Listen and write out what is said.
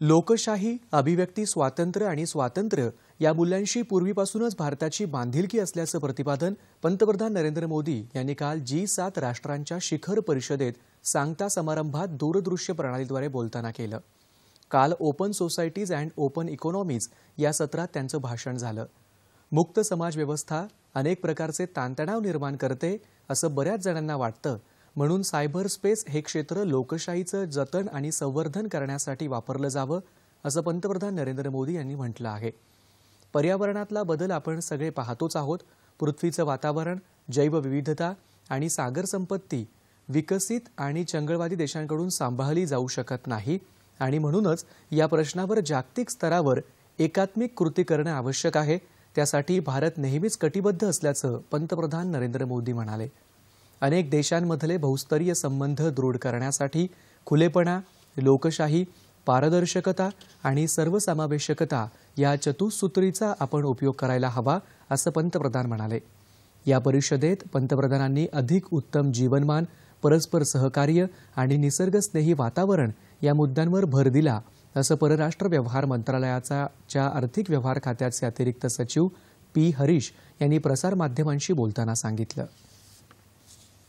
लोकशाही अभिव्यक्ती स्वातंत्र्य आणि स्वातंत्र्य या मूल्यांशी पूर्वीपासूनच भारताची बांधिलकी असल्याचं प्रतिपादन पंतप्रधान नरेंद्र मोदी यांनी काल जी सात राष्ट्रांच्या शिखर परिषदेत सांगता समारंभात दूरदृश्य प्रणालीद्वारे बोलताना केलं काल open societies and open economies या सत्रात त्यांचं भाषण झालं मुक्त समाजव्यवस्था अनेक प्रकारचे ताणतणाव निर्माण करते असं बऱ्याच जणांना वाटतं म्हणून सायबर स्पेस हे क्षेत्र लोकशाहीचं जतन आणि संवर्धन करण्यासाठी वापरलं जावं असं पंतप्रधान नरेंद्र मोदी यांनी म्हटलं आहे पर्यावरणातला बदल आपण सगळे पाहतोच आहोत पृथ्वीचं वातावरण जैवविविधता आणि सागर संपत्ती विकसित आणि चंगळवादी देशांकडून सांभाळली जाऊ शकत नाही आणि म्हणूनच या प्रश्नावर जागतिक स्तरावर एकात्मिक कृती करणं आवश्यक आहे त्यासाठी भारत नेहमीच कटिबद्ध असल्याचं पंतप्रधान नरेंद्र मोदी म्हणाले अनेक देशांमधले बहुस्तरीय संबंध दृढ करण्यासाठी खुलेपणा लोकशाही पारदर्शकता आणि सर्वसमावेशकता या चतुसूत्रीचा आपण उपयोग करायला हवा असं पंतप्रधान म्हणाले या परिषदेत पंतप्रधानांनी अधिक उत्तम जीवनमान परस्पर सहकार्य आणि निसर्गस्नेही वातावरण या मुद्द्यांवर भर दिला असं परराष्ट्र व्यवहार मंत्रालयाचा आर्थिक व्यवहार खात्याचे अतिरिक्त सचिव पी हरीश यांनी प्रसारमाध्यमांशी बोलताना सांगितलं